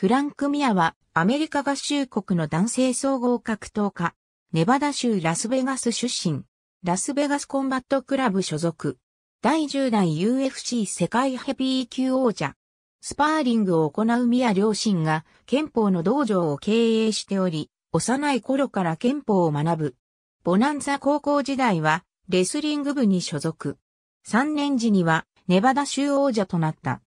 フランク・ミアはアメリカ合衆国の男性総合格闘家、ネバダ州ラスベガス出身、ラスベガスコンバットクラブ所属、第10代 UFC 世界ヘビー級王者、スパーリングを行うミア両親が憲法の道場を経営しており、幼い頃から憲法を学ぶ。ボナンザ高校時代はレスリング部に所属。3年時にはネバダ州王者となった。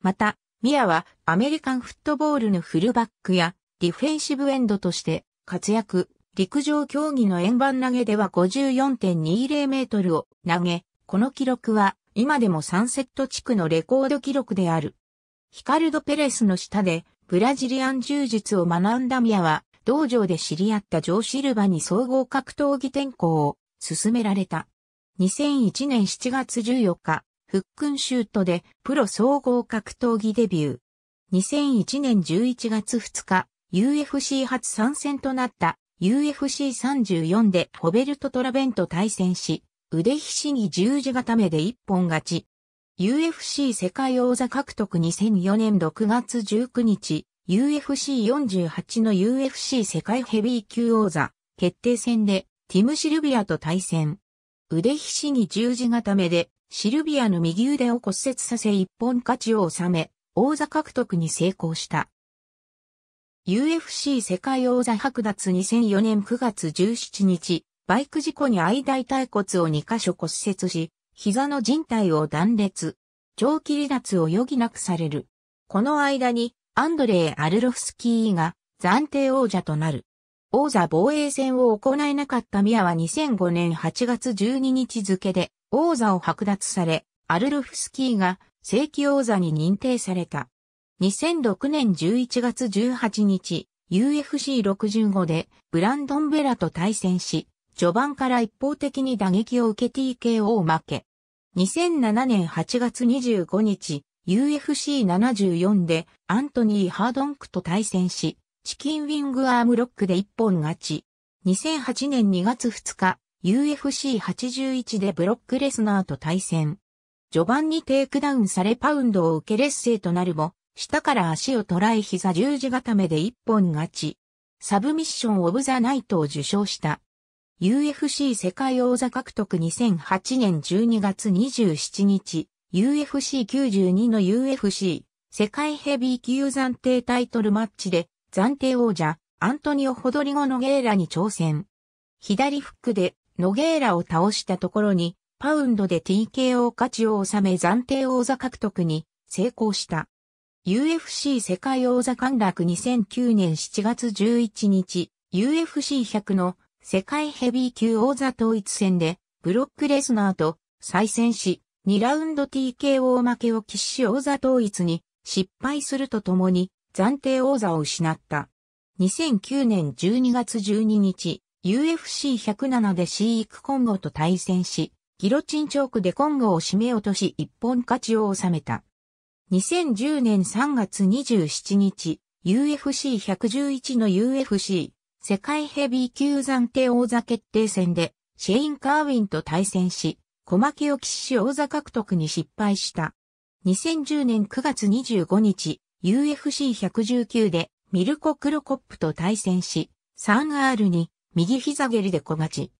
また、ミアはアメリカンフットボールのフルバックやディフェンシブエンドとして活躍。陸上競技の円盤投げでは54.20メートルを投げ、この記録は今でもサンセット地区のレコード記録である。ヒカルド・ペレスの下でブラジリアン柔術を学んだミアは道場で知り合ったジョー・シルバに総合格闘技転向を進められた。2001年7月14日、フックンシュートでプロ総合格闘技デビュー。2001年11月2日、UFC 初参戦となった UFC34 でホベルト・トラベンと対戦し、腕ひしぎ十字固めで一本勝ち。UFC 世界王座獲得2004年6月19日、UFC48 の UFC 世界ヘビー級王座決定戦でティム・シルビアと対戦。腕ひしぎ十字固めでシルビアの右腕を骨折させ一本勝ちを収め、王座獲得に成功した。UFC 世界王座剥奪2004年9月17日、バイク事故に相大腿骨を2箇所骨折し、膝の人帯を断裂、長期離脱を余儀なくされる。この間に、アンドレー・アルロフスキーが暫定王者となる。王座防衛戦を行えなかったミアは2005年8月12日付で王座を剥奪され、アルルフスキーが正規王座に認定された。2006年11月18日、UFC65 でブランドン・ベラと対戦し、序盤から一方的に打撃を受け TKO を負け。2007年8月25日、UFC74 でアントニー・ハードンクと対戦し、チキンウィングアームロックで一本勝ち。2008年2月2日、UFC81 でブロックレスナーと対戦。序盤にテイクダウンされパウンドを受け劣勢となるも、下から足を捉え膝十字固めで一本勝ち。サブミッションオブザナイトを受賞した。UFC 世界王座獲得2008年12月27日、UFC92 の UFC 世界ヘビー級暫定タイトルマッチで暫定王者アントニオ・ホドリゴのゲーラに挑戦。左フックでノゲーラを倒したところに、パウンドで TKO 価値を収め暫定王座獲得に成功した。UFC 世界王座陥落2009年7月11日、UFC100 の世界ヘビー級王座統一戦で、ブロックレスナーと再戦し、2ラウンド TKO 負けを喫し王座統一に失敗するとともに暫定王座を失った。2009年12月12日、UFC107 でシークコンゴと対戦し、ギロチンチョークでコンゴを締め落とし一本勝ちを収めた。2010年3月27日、UFC111 の UFC 世界ヘビー級暫定王座決定戦でシェイン・カーウィンと対戦し、小牧を騎士王座獲得に失敗した。2010年9月25日、UFC119 でミルコ・クロコップと対戦し、3R に右膝蹴りで小勝ち。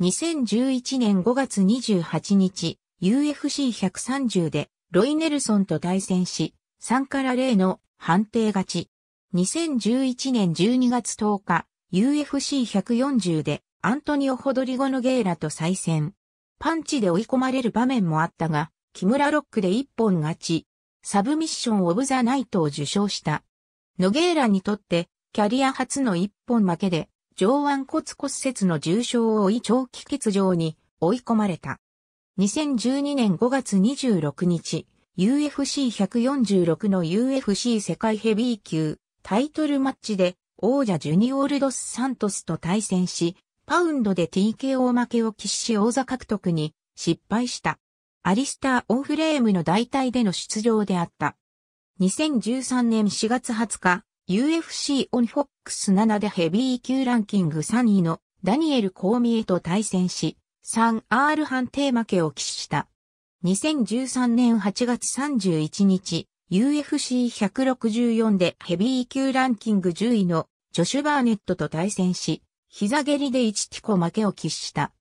2011年5月28日、UFC130 でロイ・ネルソンと対戦し、3から0の判定勝ち。2011年12月10日、UFC140 でアントニオ・ホドリゴのゲーラと再戦。パンチで追い込まれる場面もあったが、木村ロックで一本勝ち、サブミッション・オブ・ザ・ナイトを受賞した。ノゲーラにとって、キャリア初の一本負けで、上腕骨骨折の重傷を負い長期欠場に追い込まれた。2012年5月26日、UFC146 の UFC 世界ヘビー級タイトルマッチで王者ジュニオールドス・サントスと対戦し、パウンドで TKO 負けを喫し王座獲得に失敗した。アリスター・オンフレームの代替での出場であった。2013年4月20日、UFC オンフォックス7でヘビー級ランキング3位のダニエル・コーミエと対戦し、3R 判定負けを喫した。2013年8月31日、UFC164 でヘビー級ランキング10位のジョシュ・バーネットと対戦し、膝蹴りで1ティコ負けを喫した。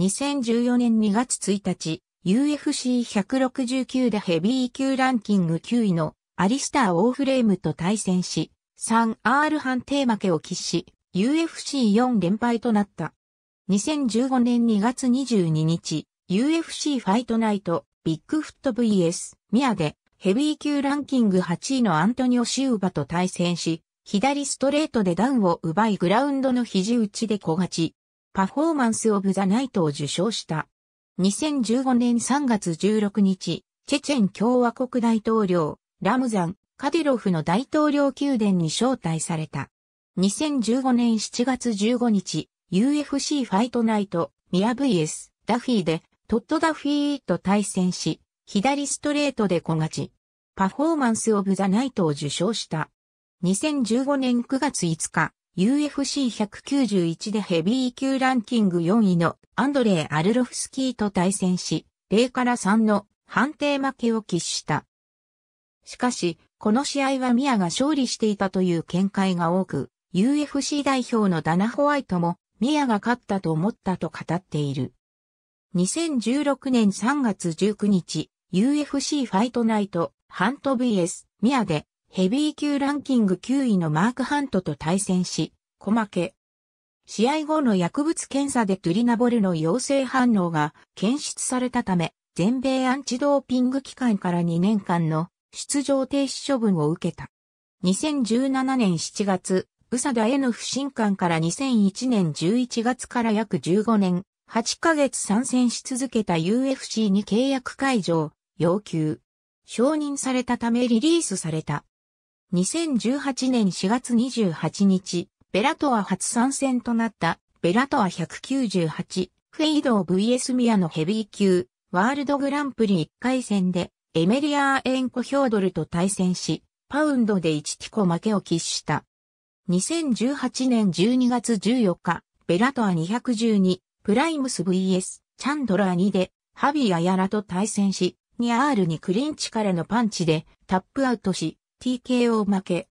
2014年2月1日、UFC169 でヘビー級ランキング9位のアリスター・オーフレームと対戦し、3R 判定負けを喫し、UFC4 連敗となった。2015年2月22日、UFC ファイトナイト、ビッグフット VS、ミアで、ヘビー級ランキング8位のアントニオ・シウバと対戦し、左ストレートでダウンを奪いグラウンドの肘打ちで小勝ち。パフォーマンスオブザナイトを受賞した。2015年3月16日、チェチェン共和国大統領、ラムザン、カディロフの大統領宮殿に招待された。2015年7月15日、UFC ファイトナイト、ミア VS、ダフィーで、トッド・ダフィーと対戦し、左ストレートで小勝ち。パフォーマンス・オブ・ザ・ナイトを受賞した。2015年9月5日、UFC191 でヘビー級ランキング4位のアンドレイ・アルロフスキーと対戦し、0から3の判定負けを喫した。しかし、この試合はミアが勝利していたという見解が多く、UFC 代表のダナ・ホワイトも、ミアが勝ったと思ったと語っている。2016年3月19日、UFC ファイトナイト、ハント VS、ミアで、ヘビー級ランキング9位のマーク・ハントと対戦し、小負け。試合後の薬物検査でトゥリナボルの陽性反応が検出されたため、全米アンチドーピング機関から2年間の出場停止処分を受けた。2017年7月、宇佐田への不信感から2001年11月から約15年、8ヶ月参戦し続けた UFC に契約解除、要求。承認されたためリリースされた。2018年4月28日、ベラトア初参戦となったベラトア198、フェイドー VS ミアのヘビー級、ワールドグランプリ1回戦で、エメリアーエンコ・ヒョードルと対戦し、パウンドで1ティコ負けを喫した。2018年12月14日、ベラトア212、プライムス VS、チャンドラー2で、ハビアヤラと対戦し、ニアールにクリンチからのパンチでタップアウトし、TKO 負け。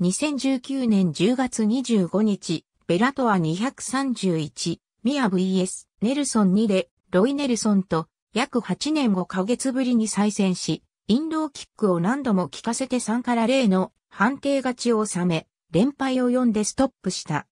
2019年10月25日、ベラトア231、ミア VS、ネルソン2で、ロイ・ネルソンと約8年5ヶ月ぶりに再戦し、インドーキックを何度も効かせて3から0の判定勝ちを収め、連敗をんでストップした。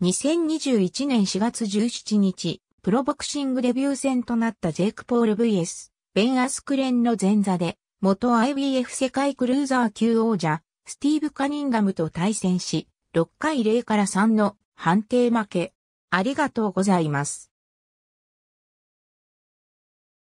2021年4月17日、プロボクシングデビュー戦となったジェイク・ポール VS、ベン・アスクレンの前座で、元 IBF 世界クルーザー級王者、スティーブ・カニンガムと対戦し、6回0から3の判定負け。ありがとうございます。